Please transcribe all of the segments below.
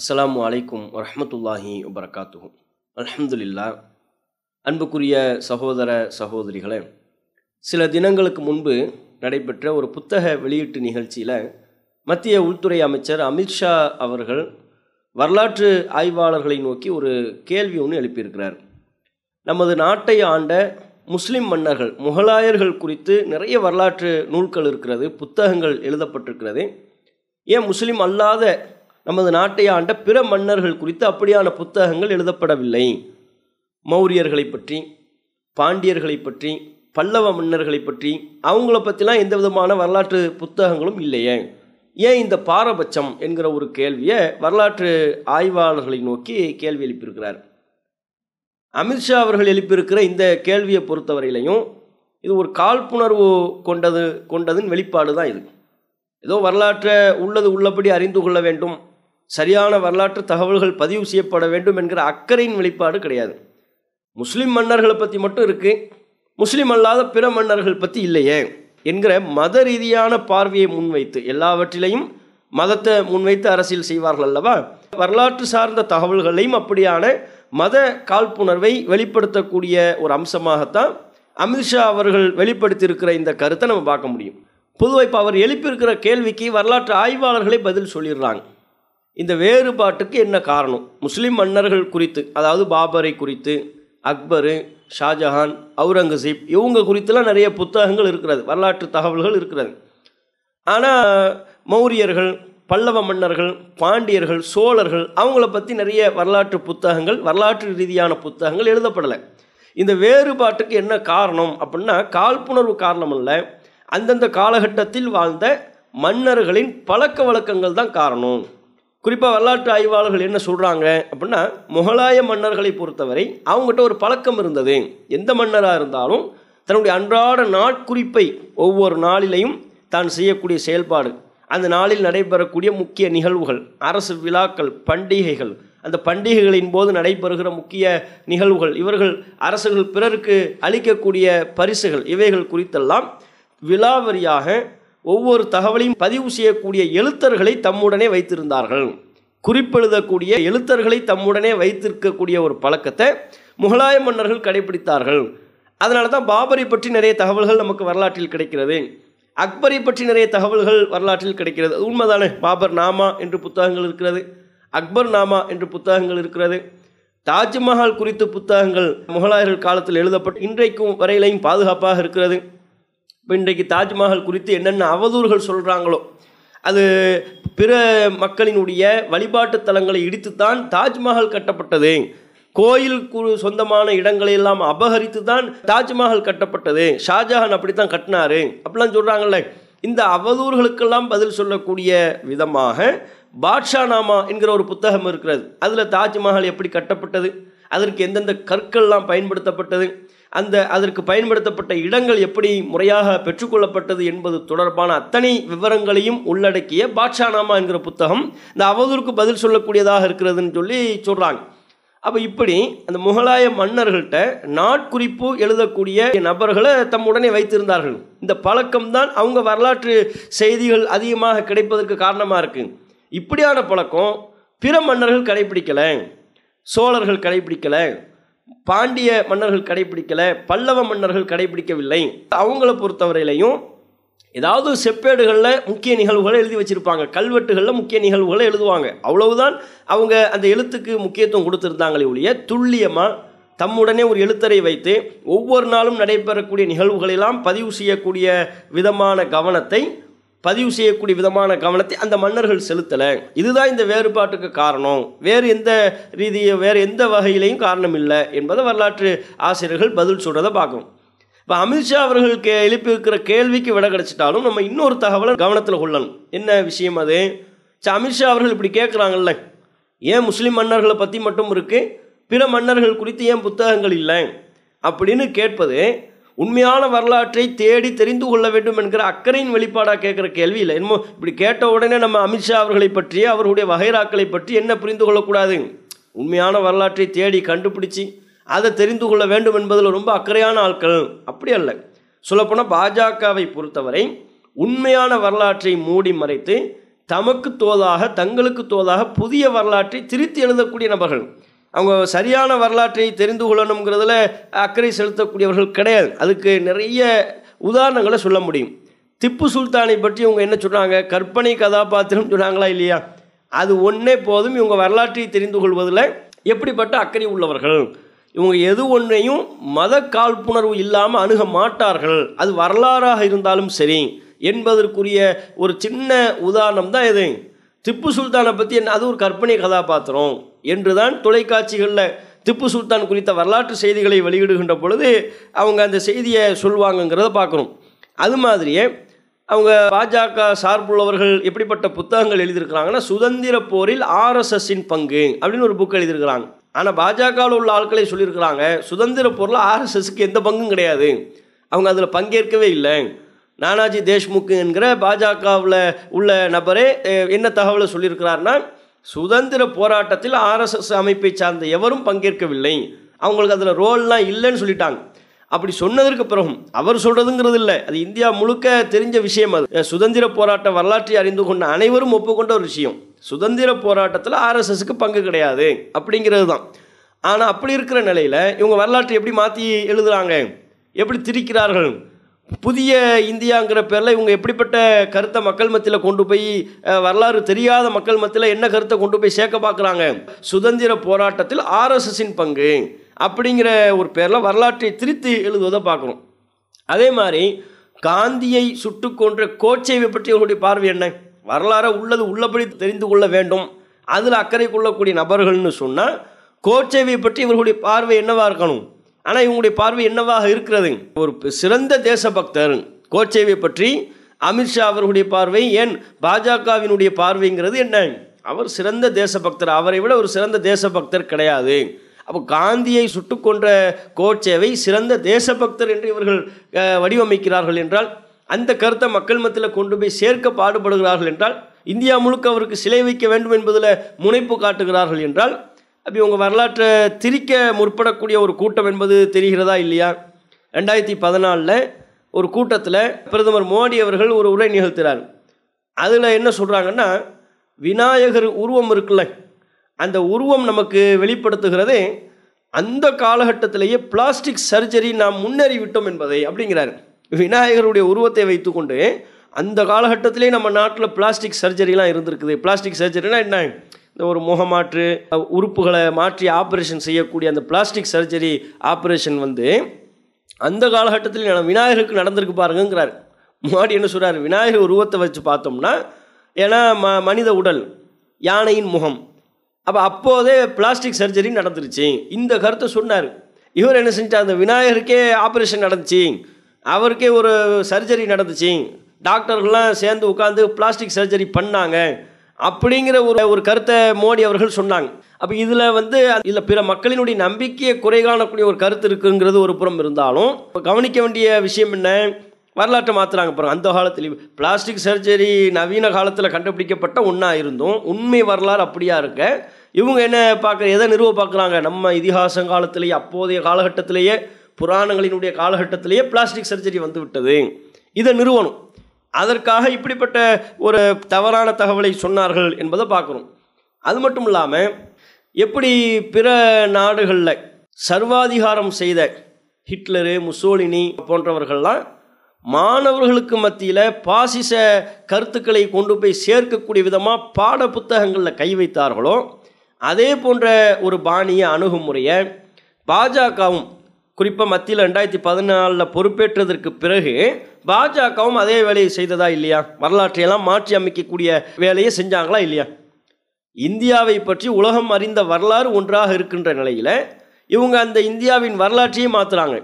அஸ்லாம் வலைக்கும் வரமத்துல்லாஹி வபரகாத்துஹும் அலமதுல்லா அன்புக்குரிய சகோதர சகோதரிகளே சில தினங்களுக்கு முன்பு நடைபெற்ற ஒரு புத்தக வெளியீட்டு நிகழ்ச்சியில் மத்திய உள்துறை அமைச்சர் அமித்ஷா அவர்கள் வரலாற்று ஆய்வாளர்களை நோக்கி ஒரு கேள்வி ஒன்று எழுப்பியிருக்கிறார் நமது நாட்டை ஆண்ட முஸ்லிம் மன்னர்கள் முகலாயர்கள் குறித்து நிறைய வரலாற்று நூல்கள் இருக்கிறது புத்தகங்கள் எழுதப்பட்டிருக்கிறது ஏன் முஸ்லீம் அல்லாத நமது நாட்டை ஆண்ட பிற மன்னர்கள் குறித்து அப்படியான புத்தகங்கள் எழுதப்படவில்லை மௌரியர்களை பற்றி பாண்டியர்களை பற்றி பல்லவ மன்னர்களை பற்றி அவங்கள பற்றிலாம் எந்த விதமான வரலாற்று புத்தகங்களும் இல்லையே ஏன் இந்த பாரபட்சம் என்கிற ஒரு கேள்வியை வரலாற்று ஆய்வாளர்களை நோக்கி கேள்வி எழுப்பியிருக்கிறார் அமித்ஷா அவர்கள் எழுப்பியிருக்கிற இந்த கேள்வியை பொறுத்தவரையிலையும் இது ஒரு காழ்ப்புணர்வு கொண்டது கொண்டதின் வெளிப்பாடு தான் இது ஏதோ வரலாற்றை உள்ளது உள்ளபடி அறிந்து கொள்ள வேண்டும் சரியான வரலாற்று தகவல்கள் பதிவு செய்யப்பட வேண்டும் என்கிற அக்கறையின் வெளிப்பாடு கிடையாது முஸ்லீம் மன்னர்களை பற்றி மட்டும் இருக்குது முஸ்லீம் அல்லாத பிற மன்னர்கள் பற்றி இல்லையே என்கிற மத ரீதியான பார்வையை முன்வைத்து எல்லாவற்றிலையும் மதத்தை முன்வைத்து அரசியல் செய்வார்கள் அல்லவா வரலாற்று சார்ந்த தகவல்களையும் அப்படியான மத காழ்ப்புணர்வை வெளிப்படுத்தக்கூடிய ஒரு அம்சமாகத்தான் அமித்ஷா அவர்கள் வெளிப்படுத்தியிருக்கிற இந்த கருத்தை நம்ம பார்க்க முடியும் பொதுவாக இப்போ அவர் எழுப்பியிருக்கிற கேள்விக்கு வரலாற்று ஆய்வாளர்களை பதில் சொல்லிடுறாங்க இந்த வேறுபாட்டுக்கு என்ன காரணம் முஸ்லீம் மன்னர்கள் குறித்து அதாவது பாபரை குறித்து அக்பரு ஷாஜஹான் அவுரங்கசீப் இவங்க குறித்தெல்லாம் நிறைய புத்தகங்கள் இருக்கிறது வரலாற்று தகவல்கள் இருக்கிறது ஆனால் மௌரியர்கள் பல்லவ மன்னர்கள் பாண்டியர்கள் சோழர்கள் அவங்கள பற்றி நிறைய வரலாற்று புத்தகங்கள் வரலாற்று ரீதியான புத்தகங்கள் எழுதப்படலை இந்த வேறுபாட்டுக்கு என்ன காரணம் அப்படின்னா காழ்ப்புணர்வு காரணம் இல்லை அந்தந்த காலகட்டத்தில் வாழ்ந்த மன்னர்களின் பழக்க வழக்கங்கள் தான் காரணம் குறிப்பாக வரலாற்று ஆய்வாளர்கள் என்ன சொல்கிறாங்க அப்படின்னா முகலாய மன்னர்களை பொறுத்தவரை அவங்ககிட்ட ஒரு பழக்கம் இருந்தது எந்த மன்னராக இருந்தாலும் தன்னுடைய அன்றாட நாட்குறிப்பை ஒவ்வொரு நாளிலையும் தான் செய்யக்கூடிய செயல்பாடு அந்த நாளில் நடைபெறக்கூடிய முக்கிய நிகழ்வுகள் அரசு விழாக்கள் பண்டிகைகள் அந்த பண்டிகைகளின் போது நடைபெறுகிற முக்கிய நிகழ்வுகள் இவர்கள் அரசுகள் பிறருக்கு அளிக்கக்கூடிய பரிசுகள் இவைகள் குறித்தெல்லாம் விழாவரியாக ஒவ்வொரு தகவலையும் பதிவு செய்யக்கூடிய எழுத்தர்களை தம்முடனே வைத்திருந்தார்கள் குறிப்பெழுதக்கூடிய எழுத்தர்களை தம்முடனே வைத்திருக்கக்கூடிய ஒரு பழக்கத்தை முகலாய மன்னர்கள் கடைபிடித்தார்கள் அதனால தான் பாபரை பற்றி நிறைய தகவல்கள் நமக்கு வரலாற்றில் கிடைக்கிறது அக்பரை பற்றி நிறைய தகவல்கள் வரலாற்றில் கிடைக்கிறது உண்மைதானே பாபர் நாமா என்று புத்தகங்கள் இருக்கிறது அக்பர் நாமா என்று புத்தகங்கள் இருக்கிறது தாஜ்மஹால் குறித்த புத்தகங்கள் முகலாயர்கள் காலத்தில் எழுதப்பட்டு இன்றைக்கும் வரையிலையும் பாதுகாப்பாக இருக்கிறது இப்போ இன்றைக்கு தாஜ்மஹால் குறித்து என்னென்ன அவதூறுகள் சொல்கிறாங்களோ அது பிற மக்களினுடைய வழிபாட்டு தலங்களை இடித்துத்தான் தாஜ்மஹால் கட்டப்பட்டது கோயில் குழு சொந்தமான இடங்களை எல்லாம் அபகரித்து தான் தாஜ்மஹால் கட்டப்பட்டது ஷாஜஹான் அப்படித்தான் கட்டினாரு அப்படிலாம் சொல்கிறாங்கல்ல இந்த அவதூறுகளுக்கெல்லாம் பதில் சொல்லக்கூடிய விதமாக பாட்ஷா நாமா என்கிற ஒரு புத்தகம் இருக்கிறது அதில் தாஜ்மஹால் எப்படி கட்டப்பட்டது அதற்கு எந்தெந்த கற்கள்லாம் பயன்படுத்தப்பட்டது அந்த அதற்கு பயன்படுத்தப்பட்ட இடங்கள் எப்படி முறையாக பெற்றுக்கொள்ளப்பட்டது என்பது தொடர்பான அத்தனை விவரங்களையும் உள்ளடக்கிய பாட்ஷானாமா என்கிற புத்தகம் இந்த அவதூறுக்கு பதில் சொல்லக்கூடியதாக இருக்கிறதுன்னு சொல்லி சொல்கிறாங்க அப்போ இப்படி அந்த முகலாய மன்னர்கள்ட்ட நாட்குறிப்பு எழுதக்கூடிய நபர்களை தம்முடனே வைத்திருந்தார்கள் இந்த பழக்கம்தான் அவங்க வரலாற்று செய்திகள் அதிகமாக கிடைப்பதற்கு காரணமாக இருக்குது இப்படியான பழக்கம் பிற மன்னர்கள் கடைபிடிக்கலை சோழர்கள் கடைபிடிக்கலை பாண்டிய மன்னர்கள் கடைபிடிக்கலை பல்லவ மன்னர்கள் கடைபிடிக்கவில்லை அவங்கள பொறுத்தவரையிலையும் ஏதாவது செப்பேடுகளில் முக்கிய நிகழ்வுகளை எழுதி வச்சுருப்பாங்க கல்வெட்டுகளில் முக்கிய நிகழ்வுகளை எழுதுவாங்க அவ்வளவுதான் அவங்க அந்த எழுத்துக்கு முக்கியத்துவம் கொடுத்துருந்தாங்களே ஒழிய துல்லியமாக தம்முடனே ஒரு எழுத்தரை வைத்து ஒவ்வொரு நாளும் நடைபெறக்கூடிய நிகழ்வுகளெல்லாம் பதிவு செய்யக்கூடிய விதமான கவனத்தை பதிவு செய்யக்கூடிய விதமான கவனத்தை அந்த மன்னர்கள் செலுத்தலை இதுதான் இந்த வேறுபாட்டுக்கு காரணம் வேறு எந்த ரீதியை வேறு எந்த வகையிலையும் காரணம் இல்லை என்பதை வரலாற்று ஆசிரியர்கள் பதில் சொல்கிறத பார்க்கணும் இப்போ அமித்ஷா அவர்களுக்கு எழுப்பியிருக்கிற கேள்விக்கு விட கிடச்சிட்டாலும் நம்ம இன்னொரு தகவலை கவனத்தில் கொள்ளணும் என்ன விஷயம் அது சரி அமித்ஷா அவர்கள் இப்படி கேட்குறாங்கல்ல ஏன் முஸ்லீம் மன்னர்களை பற்றி மட்டும் இருக்குது பிற மன்னர்கள் குறித்து ஏன் புத்தகங்கள் இல்லை அப்படின்னு கேட்பது உண்மையான வரலாற்றை தேடி தெரிந்து கொள்ள வேண்டும் என்கிற அக்கறையின் வெளிப்பாடாக கேட்குற கேள்வி இல்லை என்னமோ இப்படி கேட்ட உடனே நம்ம அமித்ஷா அவர்களை பற்றி அவருடைய வகைராக்களை பற்றி என்ன புரிந்து கொள்ளக்கூடாது உண்மையான வரலாற்றை தேடி கண்டுபிடிச்சி அதை தெரிந்து கொள்ள வேண்டும் என்பதில் ரொம்ப அக்கறையான ஆட்கள் அப்படி அல்ல சொல்லப்போனால் பாஜகவை பொறுத்தவரை உண்மையான வரலாற்றை மூடி மறைத்து தமக்கு தோதாக தங்களுக்கு தோதாக புதிய வரலாற்றை திருத்தி எழுதக்கூடிய நபர்கள் அவங்க சரியான வரலாற்றை தெரிந்து கொள்ளணுங்கிறதுல அக்கறை செலுத்தக்கூடியவர்கள் கிடையாது அதுக்கு நிறைய உதாரணங்களை சொல்ல முடியும் திப்பு சுல்தானை பற்றி இவங்க என்ன சொல்கிறாங்க கற்பனை கதாபாத்திரம் சொன்னாங்களா இல்லையா அது ஒன்றே போதும் இவங்க வரலாற்றை தெரிந்து கொள்வதில் எப்படிப்பட்ட அக்கறை உள்ளவர்கள் இவங்க எது ஒன்றையும் மத காழ்ப்புணர்வு இல்லாமல் அணுக மாட்டார்கள் அது வரலாறாக இருந்தாலும் சரி என்பதற்குரிய ஒரு சின்ன உதாரணம் தான் இது திப்பு சுல்தானை பற்றி என்ன அது ஒரு கற்பனை கதாபாத்திரம் என்றுதான் தொலைக்காட்சிகளில் திப்பு சுல்தான் குறித்த வரலாற்று செய்திகளை வெளியிடுகின்ற பொழுது அவங்க அந்த செய்தியை சொல்வாங்கங்கிறத பார்க்குறோம் அது மாதிரியே அவங்க பாஜக சார்புள்ளவர்கள் எப்படிப்பட்ட புத்தகங்கள் எழுதியிருக்கிறாங்கன்னா சுதந்திர போரில் ஆர்எஸ்எஸ்ஸின் பங்கு அப்படின்னு ஒரு புக் எழுதியிருக்கிறாங்க ஆனால் பாஜகவில் உள்ள ஆட்களை சொல்லியிருக்கிறாங்க சுதந்திர போரில் ஆர்எஸ்எஸ்க்கு எந்த பங்கும் கிடையாது அவங்க அதில் பங்கேற்கவே இல்லை நானாஜி தேஷ்முக் என்கிற பாஜகவில் உள்ள நபரே என்ன தகவலை சொல்லியிருக்கிறாருன்னா சுதந்திர போராட்டத்தில் ஆர்எஸ்எஸ் அமைப்பை சார்ந்த எவரும் பங்கேற்கவில்லை அவங்களுக்கு அதில் ரோல்லாம் இல்லைன்னு சொல்லிட்டாங்க அப்படி சொன்னதற்கு பிறகும் அவர் சொல்கிறதுங்கிறது இல்லை அது இந்தியா முழுக்க தெரிஞ்ச விஷயம் அது சுதந்திர போராட்ட வரலாற்றை அறிந்து கொண்ட அனைவரும் ஒப்புக்கொண்ட ஒரு விஷயம் சுதந்திர போராட்டத்தில் ஆர்எஸ்எஸ்க்கு பங்கு கிடையாது அப்படிங்கிறது தான் ஆனால் அப்படி இருக்கிற நிலையில் இவங்க வரலாற்றை எப்படி மாற்றி எழுதுகிறாங்க எப்படி திரிக்கிறார்கள் புதிய இந்தியாங்கிற பேரில் இவங்க எப்படிப்பட்ட கருத்தை மக்கள் மத்தியில் கொண்டு போய் வரலாறு தெரியாத மக்கள் மத்தியில் என்ன கருத்தை கொண்டு போய் சேர்க்க பார்க்குறாங்க சுதந்திர போராட்டத்தில் ஆர்எஸ்எஸின் பங்கு அப்படிங்கிற ஒரு பேரில் வரலாற்றை திரித்து எழுதுவதை பார்க்குறோம் அதே மாதிரி காந்தியை சுட்டு கொன்ற கோச்சைவை பற்றி அவங்களுடைய பார்வை என்ன வரலாறு உள்ளது உள்ளபடி தெரிந்து கொள்ள வேண்டும் அதில் அக்கறை கொள்ளக்கூடிய நபர்கள்னு சொன்னால் கோச்சேவை பற்றி இவர்களுடைய பார்வை என்னவாக இருக்கணும் ஆனால் இவங்களுடைய பார்வை என்னவாக இருக்கிறதுங்க ஒரு சிறந்த தேசபக்தர் கோச்சேவை பற்றி அமித்ஷா அவர்களுடைய பார்வை ஏன் பாஜகவினுடைய பார்வைங்கிறது என்ன அவர் சிறந்த தேசபக்தர் அவரை விட ஒரு சிறந்த தேசபக்தர் கிடையாது அப்போ காந்தியை சுட்டு கொன்ற கோட்சேவை சிறந்த தேசபக்தர் என்று இவர்கள் வடிவமைக்கிறார்கள் என்றால் அந்த கருத்தை மக்கள் மத்தியில் கொண்டு போய் சேர்க்க பாடுபடுகிறார்கள் என்றால் இந்தியா முழுக்க அவருக்கு சிலை வைக்க வேண்டும் என்பதில் முனைப்பு காட்டுகிறார்கள் என்றால் அப்படி உங்கள் வரலாற்றை திரிக்க முற்படக்கூடிய ஒரு கூட்டம் என்பது தெரிகிறதா இல்லையா ரெண்டாயிரத்தி பதினாலில் ஒரு கூட்டத்தில் பிரதமர் மோடி அவர்கள் ஒரு உரை நிகழ்த்தினார் அதில் என்ன சொல்கிறாங்கன்னா விநாயகர் உருவம் இருக்குல்ல அந்த உருவம் நமக்கு வெளிப்படுத்துகிறதே அந்த காலகட்டத்திலேயே பிளாஸ்டிக் சர்ஜரி நாம் முன்னேறிவிட்டோம் என்பதை அப்படிங்கிறார் விநாயகருடைய உருவத்தை வைத்துக்கொண்டு அந்த காலகட்டத்திலே நம்ம நாட்டில் பிளாஸ்டிக் சர்ஜரிலாம் இருந்திருக்குது பிளாஸ்டிக் சர்ஜரினா என்ன இந்த ஒரு முகமாற்று உறுப்புகளை மாற்றி ஆப்ரேஷன் செய்யக்கூடிய அந்த பிளாஸ்டிக் சர்ஜரி ஆப்ரேஷன் வந்து அந்த காலகட்டத்தில் விநாயகருக்கு நடந்திருக்கு பாருங்கிறார் முன்னாடி என்ன சொல்கிறார் விநாயகர் உருவத்தை வச்சு பார்த்தோம்னா ஏன்னா ம மனித உடல் யானையின் முகம் அப்போ அப்போதே பிளாஸ்டிக் சர்ஜரி நடந்துருச்சு இந்த கருத்தை சொன்னார் இவர் என்ன செஞ்சார் அந்த விநாயகருக்கே ஆப்ரேஷன் நடந்துச்சு அவருக்கே ஒரு சர்ஜரி நடந்துச்சு டாக்டர்கள்லாம் சேர்ந்து உட்காந்து பிளாஸ்டிக் சர்ஜரி பண்ணாங்க அப்படிங்கிற ஒரு ஒரு கருத்தை மோடி அவர்கள் சொன்னாங்க அப்போ இதில் வந்து இதில் பிற மக்களினுடைய நம்பிக்கையை குறை காணக்கூடிய ஒரு கருத்து இருக்குங்கிறது ஒரு புறம் இருந்தாலும் இப்போ கவனிக்க வேண்டிய விஷயம் என்ன வரலாற்றை மாற்றுறாங்க அப்புறம் அந்த காலத்துலேயும் பிளாஸ்டிக் சர்ஜரி நவீன காலத்தில் கண்டுபிடிக்கப்பட்ட ஒன்றா இருந்தும் உண்மை வரலாறு அப்படியா இருக்க இவங்க என்ன பார்க்குற எதை நிறுவ பார்க்குறாங்க நம்ம இதிகாசம் காலத்திலேயே அப்போதைய காலகட்டத்திலேயே புராணங்களினுடைய காலகட்டத்திலேயே பிளாஸ்டிக் சர்ஜரி வந்து விட்டது இதை நிறுவனம் அதற்காக இப்படிப்பட்ட ஒரு தவறான தகவலை சொன்னார்கள் என்பதை பார்க்குறோம் அது மட்டும் இல்லாமல் எப்படி பிற நாடுகளில் சர்வாதிகாரம் செய்த ஹிட்லரு முசோலினி போன்றவர்கள்லாம் மாணவர்களுக்கு மத்தியில் பாசிச கருத்துக்களை கொண்டு போய் சேர்க்கக்கூடிய விதமாக பாட புத்தகங்களில் கை வைத்தார்களோ அதே போன்ற ஒரு பாணிய அணுகுமுறையை பாஜகவும் குறிப்பாக மத்தியில் ரெண்டாயிரத்தி பதினாலில் பொறுப்பேற்றதற்கு பிறகு பாஜகவும் அதே வேலையை செய்ததா இல்லையா வரலாற்றையெல்லாம் மாற்றி அமைக்கக்கூடிய வேலையை செஞ்சாங்களா இல்லையா இந்தியாவை பற்றி உலகம் அறிந்த வரலாறு ஒன்றாக இருக்கின்ற நிலையில் இவங்க அந்த இந்தியாவின் வரலாற்றையே மாற்றுறாங்க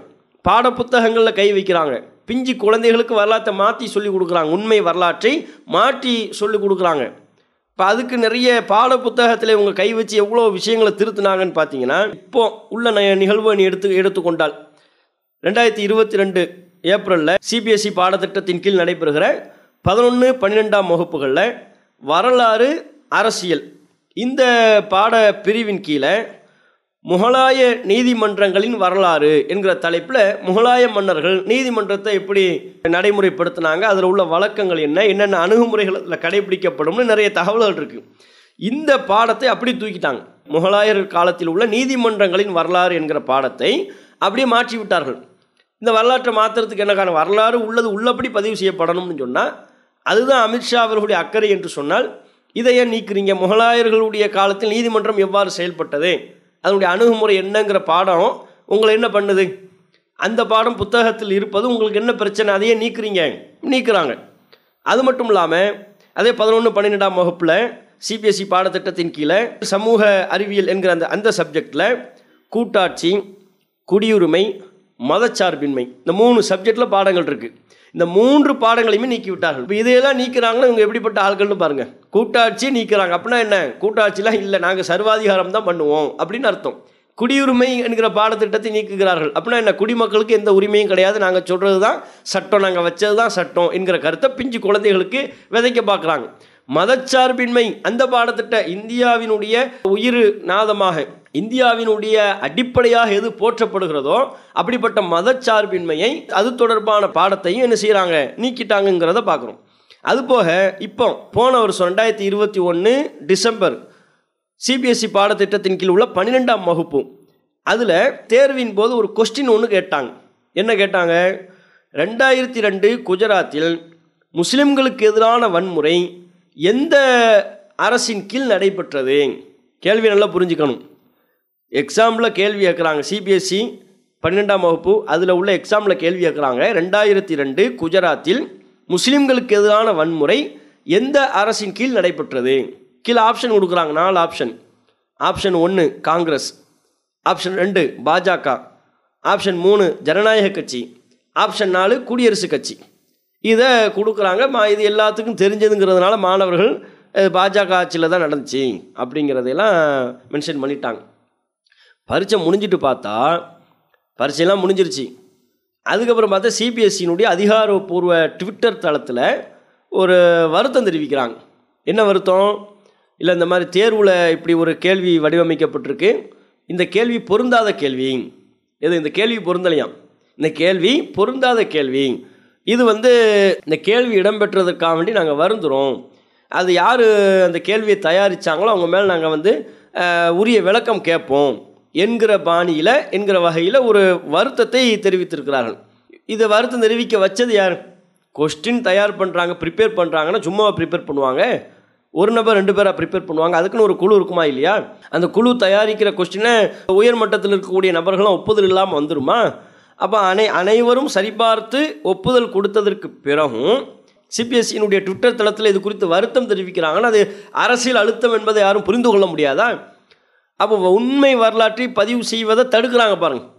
பாடப்புத்தகங்களில் கை வைக்கிறாங்க பிஞ்சி குழந்தைகளுக்கு வரலாற்றை மாற்றி சொல்லி கொடுக்குறாங்க உண்மை வரலாற்றை மாற்றி சொல்லி கொடுக்குறாங்க இப்போ அதுக்கு நிறைய பாட புத்தகத்தில் இவங்க கை வச்சு எவ்வளோ விஷயங்களை திருத்தினாங்கன்னு பார்த்தீங்கன்னா இப்போ உள்ள நிகழ்வு நீ எடுத்து எடுத்துக்கொண்டால் ரெண்டாயிரத்தி இருபத்தி ரெண்டு ஏப்ரலில் சிபிஎஸ்சி பாடத்திட்டத்தின் கீழ் நடைபெறுகிற பதினொன்று பன்னிரெண்டாம் வகுப்புகளில் வரலாறு அரசியல் இந்த பாட பிரிவின் கீழே முகலாய நீதிமன்றங்களின் வரலாறு என்கிற தலைப்பில் முகலாய மன்னர்கள் நீதிமன்றத்தை எப்படி நடைமுறைப்படுத்தினாங்க அதில் உள்ள வழக்கங்கள் என்ன என்னென்ன அணுகுமுறைகள் அதில் கடைபிடிக்கப்படும்னு நிறைய தகவல்கள் இருக்குது இந்த பாடத்தை அப்படி தூக்கிட்டாங்க முகலாயர் காலத்தில் உள்ள நீதிமன்றங்களின் வரலாறு என்கிற பாடத்தை அப்படியே மாற்றி விட்டார்கள் இந்த வரலாற்றை மாற்றுறதுக்கு என்ன காரணம் வரலாறு உள்ளது உள்ளபடி பதிவு செய்யப்படணும்னு சொன்னால் அதுதான் அமித்ஷா அவர்களுடைய அக்கறை என்று சொன்னால் இதையே நீக்குறீங்க நீக்கிறீங்க முகலாயர்களுடைய காலத்தில் நீதிமன்றம் எவ்வாறு செயல்பட்டது அதனுடைய அணுகுமுறை என்னங்கிற பாடம் உங்களை என்ன பண்ணுது அந்த பாடம் புத்தகத்தில் இருப்பது உங்களுக்கு என்ன பிரச்சனை அதையே நீக்கிறீங்க நீக்கிறாங்க அது மட்டும் இல்லாமல் அதே பதினொன்று பன்னிரெண்டாம் வகுப்பில் சிபிஎஸ்சி பாடத்திட்டத்தின் கீழே சமூக அறிவியல் என்கிற அந்த அந்த சப்ஜெக்டில் கூட்டாட்சி குடியுரிமை மதச்சார்பின்மை இந்த மூணு சப்ஜெக்டில் பாடங்கள் இருக்குது இந்த மூன்று பாடங்களையுமே நீக்கி விட்டார்கள் இப்போ இதையெல்லாம் நீக்கிறாங்கன்னா இவங்க எப்படிப்பட்ட ஆள்கள்னு பாருங்கள் கூட்டாட்சி நீக்கிறாங்க அப்படின்னா என்ன கூட்டாட்சிலாம் இல்லை நாங்கள் சர்வாதிகாரம் தான் பண்ணுவோம் அப்படின்னு அர்த்தம் குடியுரிமை என்கிற பாடத்திட்டத்தை நீக்குகிறார்கள் அப்படின்னா என்ன குடிமக்களுக்கு எந்த உரிமையும் கிடையாது நாங்கள் சொல்கிறது தான் சட்டம் நாங்கள் வச்சது தான் சட்டம் என்கிற கருத்தை பிஞ்சு குழந்தைகளுக்கு விதைக்க பார்க்குறாங்க மதச்சார்பின்மை அந்த பாடத்திட்ட இந்தியாவினுடைய உயிர் நாதமாக இந்தியாவினுடைய அடிப்படையாக எது போற்றப்படுகிறதோ அப்படிப்பட்ட மதச்சார்பின்மையை அது தொடர்பான பாடத்தையும் என்ன செய்கிறாங்க நீக்கிட்டாங்கங்கிறத பார்க்குறோம் அதுபோக இப்போ போன வருஷம் ரெண்டாயிரத்தி இருபத்தி ஒன்று டிசம்பர் சிபிஎஸ்சி பாடத்திட்டத்தின் கீழ் உள்ள பன்னிரெண்டாம் வகுப்பு அதில் தேர்வின் போது ஒரு கொஸ்டின் ஒன்று கேட்டாங்க என்ன கேட்டாங்க ரெண்டாயிரத்தி ரெண்டு குஜராத்தில் முஸ்லிம்களுக்கு எதிரான வன்முறை எந்த அரசின் கீழ் நடைபெற்றது கேள்வி நல்லா புரிஞ்சுக்கணும் எக்ஸாமில் கேள்வி கேட்குறாங்க சிபிஎஸ்சி பன்னெண்டாம் வகுப்பு அதில் உள்ள எக்ஸாமில் கேள்வி கேட்குறாங்க ரெண்டாயிரத்தி ரெண்டு குஜராத்தில் முஸ்லீம்களுக்கு எதிரான வன்முறை எந்த அரசின் கீழ் நடைபெற்றது கீழே ஆப்ஷன் கொடுக்குறாங்க நாலு ஆப்ஷன் ஆப்ஷன் ஒன்று காங்கிரஸ் ஆப்ஷன் ரெண்டு பாஜக ஆப்ஷன் மூணு ஜனநாயக கட்சி ஆப்ஷன் நாலு குடியரசுக் கட்சி இதை கொடுக்குறாங்க மா இது எல்லாத்துக்கும் தெரிஞ்சதுங்கிறதுனால மாணவர்கள் பாஜக ஆட்சியில் தான் நடந்துச்சு அப்படிங்கிறதையெல்லாம் மென்ஷன் பண்ணிட்டாங்க பரீட்சை முடிஞ்சிட்டு பார்த்தா பரீட்சையெல்லாம் முடிஞ்சிருச்சு அதுக்கப்புறம் பார்த்தா சிபிஎஸ்சியினுடைய அதிகாரப்பூர்வ ட்விட்டர் தளத்தில் ஒரு வருத்தம் தெரிவிக்கிறாங்க என்ன வருத்தம் இல்லை இந்த மாதிரி தேர்வில் இப்படி ஒரு கேள்வி வடிவமைக்கப்பட்டிருக்கு இந்த கேள்வி பொருந்தாத கேள்வி எது இந்த கேள்வி பொருந்தலையாம் இந்த கேள்வி பொருந்தாத கேள்வி இது வந்து இந்த கேள்வி இடம்பெற்றதற்காக வேண்டி நாங்கள் வருந்துறோம் அது யார் அந்த கேள்வியை தயாரித்தாங்களோ அவங்க மேலே நாங்கள் வந்து உரிய விளக்கம் கேட்போம் என்கிற பாணியில் என்கிற வகையில் ஒரு வருத்தத்தை தெரிவித்திருக்கிறார்கள் இதை வருத்தம் தெரிவிக்க வச்சது யார் கொஸ்டின் தயார் பண்ணுறாங்க ப்ரிப்பேர் பண்ணுறாங்கன்னா சும்மா ப்ரிப்பேர் பண்ணுவாங்க ஒரு நபர் ரெண்டு பேராக ப்ரிப்பேர் பண்ணுவாங்க அதுக்குன்னு ஒரு குழு இருக்குமா இல்லையா அந்த குழு தயாரிக்கிற கொஸ்டினை உயர்மட்டத்தில் இருக்கக்கூடிய நபர்களும் ஒப்புதல் இல்லாமல் வந்துருமா அப்போ அனை அனைவரும் சரிபார்த்து ஒப்புதல் கொடுத்ததற்கு பிறகும் சிபிஎஸ்சியினுடைய ட்விட்டர் தளத்தில் இது குறித்து வருத்தம் தெரிவிக்கிறாங்கன்னா அது அரசியல் அழுத்தம் என்பதை யாரும் புரிந்து கொள்ள முடியாதா அப்போ உண்மை வரலாற்றை பதிவு செய்வதை தடுக்கிறாங்க பாருங்கள்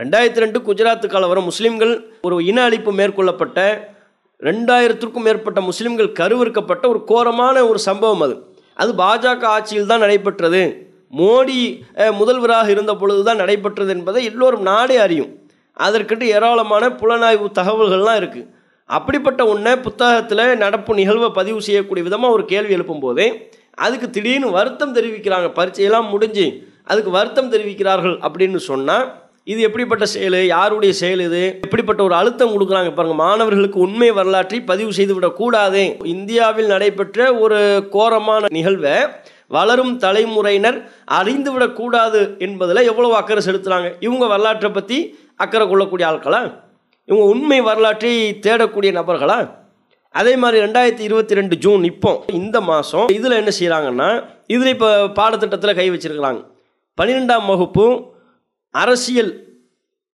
ரெண்டாயிரத்தி ரெண்டு குஜராத் கலவரம் முஸ்லீம்கள் ஒரு இன அழிப்பு மேற்கொள்ளப்பட்ட ரெண்டாயிரத்திற்கும் மேற்பட்ட முஸ்லீம்கள் கருவிற்கப்பட்ட ஒரு கோரமான ஒரு சம்பவம் அது அது பாஜக ஆட்சியில் தான் நடைபெற்றது மோடி முதல்வராக இருந்த பொழுது தான் நடைபெற்றது என்பதை எல்லோரும் நாடே அறியும் அதற்கிட்டு ஏராளமான புலனாய்வு தகவல்கள்லாம் இருக்குது அப்படிப்பட்ட ஒன்றை புத்தகத்தில் நடப்பு நிகழ்வை பதிவு செய்யக்கூடிய விதமாக ஒரு கேள்வி எழுப்பும்போதே அதுக்கு திடீர்னு வருத்தம் தெரிவிக்கிறாங்க பரீட்சையெல்லாம் முடிஞ்சு அதுக்கு வருத்தம் தெரிவிக்கிறார்கள் அப்படின்னு சொன்னால் இது எப்படிப்பட்ட செயல் யாருடைய செயல் இது எப்படிப்பட்ட ஒரு அழுத்தம் கொடுக்குறாங்க பாருங்கள் மாணவர்களுக்கு உண்மை வரலாற்றை பதிவு செய்து விடக்கூடாது இந்தியாவில் நடைபெற்ற ஒரு கோரமான நிகழ்வை வளரும் தலைமுறையினர் அறிந்துவிடக்கூடாது என்பதில் எவ்வளோ அக்கறை செலுத்துகிறாங்க இவங்க வரலாற்றை பற்றி அக்கறை கொள்ளக்கூடிய ஆட்களா இவங்க உண்மை வரலாற்றை தேடக்கூடிய நபர்களா அதே மாதிரி ரெண்டாயிரத்தி இருபத்தி ரெண்டு ஜூன் இப்போ இந்த மாதம் இதில் என்ன செய்கிறாங்கன்னா இதில் இப்போ பாடத்திட்டத்தில் கை வச்சிருக்கிறாங்க பன்னிரெண்டாம் வகுப்பு அரசியல்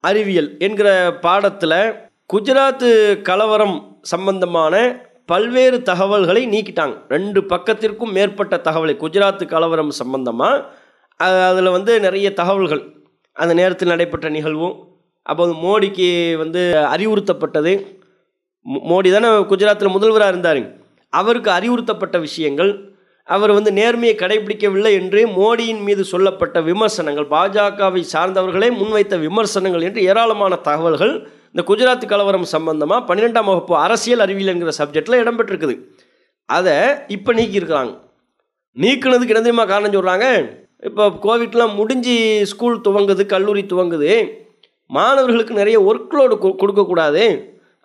அறிவியல் என்கிற பாடத்தில் குஜராத் கலவரம் சம்பந்தமான பல்வேறு தகவல்களை நீக்கிட்டாங்க ரெண்டு பக்கத்திற்கும் மேற்பட்ட தகவலை குஜராத் கலவரம் சம்பந்தமாக அதில் வந்து நிறைய தகவல்கள் அந்த நேரத்தில் நடைபெற்ற நிகழ்வும் அப்போ வந்து மோடிக்கு வந்து அறிவுறுத்தப்பட்டது மோடி தானே குஜராத்தில் முதல்வராக இருந்தார் அவருக்கு அறிவுறுத்தப்பட்ட விஷயங்கள் அவர் வந்து நேர்மையை கடைபிடிக்கவில்லை என்று மோடியின் மீது சொல்லப்பட்ட விமர்சனங்கள் பாஜகவை சார்ந்தவர்களே முன்வைத்த விமர்சனங்கள் என்று ஏராளமான தகவல்கள் இந்த குஜராத் கலவரம் சம்பந்தமாக பன்னிரெண்டாம் வகுப்பு அரசியல் அறிவியல் என்கிற சப்ஜெக்டில் இடம்பெற்றிருக்குது அதை இப்போ நீக்கியிருக்கிறாங்க நீக்கினதுக்கு என்ன தெரியுமா காரணம் சொல்கிறாங்க இப்போ கோவிட்லாம் முடிஞ்சு ஸ்கூல் துவங்குது கல்லூரி துவங்குது மாணவர்களுக்கு நிறைய ஒர்க்லோடு கொடுக்கக்கூடாது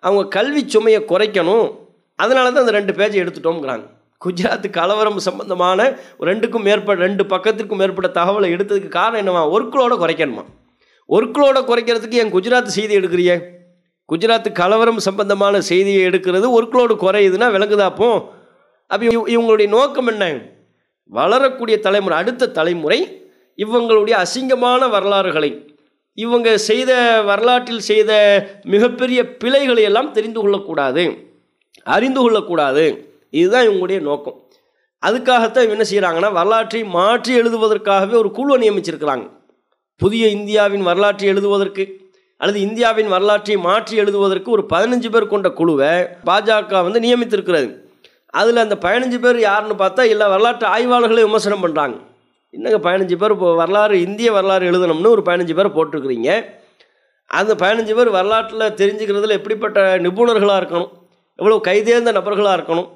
அவங்க கல்வி சுமையை குறைக்கணும் அதனால தான் அந்த ரெண்டு பேஜை எடுத்துட்டோங்கிறாங்க குஜராத் கலவரம் சம்பந்தமான ரெண்டுக்கும் மேற்பட்ட ரெண்டு பக்கத்திற்கும் மேற்பட்ட தகவலை எடுத்ததுக்கு காரணம் என்னவா ஒர்க்லோட குறைக்கணுமா ஒர்க்லோட குறைக்கிறதுக்கு ஏன் குஜராத் செய்தி எடுக்கிறிய குஜராத் கலவரம் சம்பந்தமான செய்தியை எடுக்கிறது ஒர்க்லோடு குறையுதுன்னா விளங்குதாப்போ அப்போ இவங்களுடைய நோக்கம் என்ன வளரக்கூடிய தலைமுறை அடுத்த தலைமுறை இவங்களுடைய அசிங்கமான வரலாறுகளை இவங்க செய்த வரலாற்றில் செய்த மிகப்பெரிய பிழைகளை எல்லாம் தெரிந்து கொள்ளக்கூடாது அறிந்து கொள்ளக்கூடாது இதுதான் இவங்களுடைய நோக்கம் அதுக்காகத்தான் என்ன செய்கிறாங்கன்னா வரலாற்றை மாற்றி எழுதுவதற்காகவே ஒரு குழுவை நியமிச்சிருக்கிறாங்க புதிய இந்தியாவின் வரலாற்றை எழுதுவதற்கு அல்லது இந்தியாவின் வரலாற்றை மாற்றி எழுதுவதற்கு ஒரு பதினஞ்சு பேர் கொண்ட குழுவை பாஜக வந்து நியமித்திருக்கிறது அதில் அந்த பதினஞ்சு பேர் யாருன்னு பார்த்தா எல்லா வரலாற்று ஆய்வாளர்களையும் விமர்சனம் பண்ணுறாங்க என்னங்க பதினஞ்சு பேர் இப்போ வரலாறு இந்திய வரலாறு எழுதணும்னு ஒரு பதினஞ்சு பேர் போட்டிருக்கிறீங்க அந்த பதினஞ்சு பேர் வரலாற்றில் தெரிஞ்சுக்கிறதுல எப்படிப்பட்ட நிபுணர்களாக இருக்கணும் எவ்வளோ கைதேர்ந்த நபர்களாக இருக்கணும்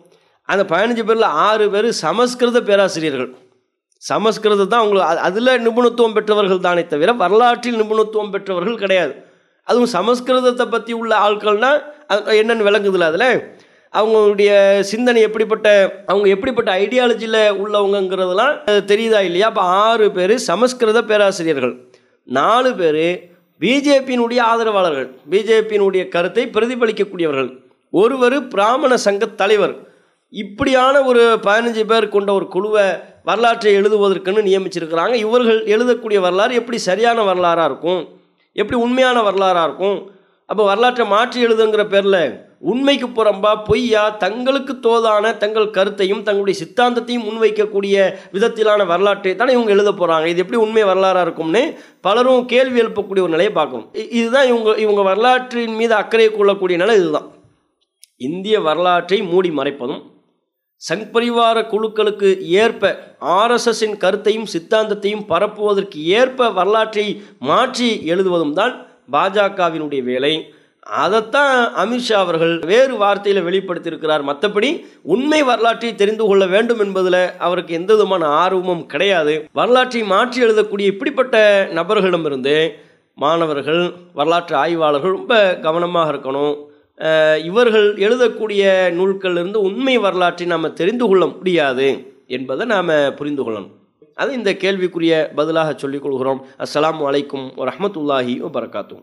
அந்த பதினஞ்சு பேரில் ஆறு பேர் சமஸ்கிருத பேராசிரியர்கள் சமஸ்கிருதம் தான் அவங்களுக்கு அதில் நிபுணத்துவம் பெற்றவர்கள் தானே தவிர வரலாற்றில் நிபுணத்துவம் பெற்றவர்கள் கிடையாது அதுவும் சமஸ்கிருதத்தை பற்றி உள்ள ஆட்கள்னால் என்னென்னு விளங்குதில்ல அதில் அவங்களுடைய சிந்தனை எப்படிப்பட்ட அவங்க எப்படிப்பட்ட ஐடியாலஜியில் உள்ளவங்கங்கிறதெல்லாம் தெரியுதா இல்லையா அப்போ ஆறு பேர் சமஸ்கிருத பேராசிரியர்கள் நாலு பேர் பிஜேபியினுடைய ஆதரவாளர்கள் பிஜேபியினுடைய கருத்தை பிரதிபலிக்கக்கூடியவர்கள் ஒருவர் பிராமண சங்க தலைவர் இப்படியான ஒரு பதினஞ்சு பேர் கொண்ட ஒரு குழுவை வரலாற்றை எழுதுவதற்குன்னு நியமிச்சிருக்கிறாங்க இவர்கள் எழுதக்கூடிய வரலாறு எப்படி சரியான வரலாறாக இருக்கும் எப்படி உண்மையான வரலாறாக இருக்கும் அப்போ வரலாற்றை மாற்றி எழுதுங்கிற பேரில் உண்மைக்கு புறம்பா பொய்யா தங்களுக்கு தோதான தங்கள் கருத்தையும் தங்களுடைய சித்தாந்தத்தையும் முன்வைக்கக்கூடிய விதத்திலான வரலாற்றை தானே இவங்க எழுத போகிறாங்க இது எப்படி உண்மை வரலாறாக இருக்கும்னு பலரும் கேள்வி எழுப்பக்கூடிய ஒரு நிலையை பார்க்கும் இதுதான் இவங்க இவங்க வரலாற்றின் மீது அக்கறை கொள்ளக்கூடிய நிலை இதுதான் இந்திய வரலாற்றை மூடி மறைப்பதும் சங் பரிவார குழுக்களுக்கு ஏற்ப ஆர்எஸ்எஸின் கருத்தையும் சித்தாந்தத்தையும் பரப்புவதற்கு ஏற்ப வரலாற்றை மாற்றி எழுதுவதும் தான் பாஜகவினுடைய வேலை அதைத்தான் அமித்ஷா அவர்கள் வேறு வார்த்தையில் வெளிப்படுத்தியிருக்கிறார் மற்றபடி உண்மை வரலாற்றை தெரிந்து கொள்ள வேண்டும் என்பதில் அவருக்கு எந்த விதமான ஆர்வமும் கிடையாது வரலாற்றை மாற்றி எழுதக்கூடிய இப்படிப்பட்ட நபர்களிடமிருந்து மாணவர்கள் வரலாற்று ஆய்வாளர்கள் ரொம்ப கவனமாக இருக்கணும் இவர்கள் எழுதக்கூடிய நூல்களிலிருந்து உண்மை வரலாற்றை நாம் தெரிந்து கொள்ள முடியாது என்பதை நாம் புரிந்து கொள்ளணும் அது இந்த கேள்விக்குரிய பதிலாக சொல்லிக் கொள்கிறோம் அஸ்லாம் வலைக்கும் வரமத்துல்லாஹி வரகாத்தூ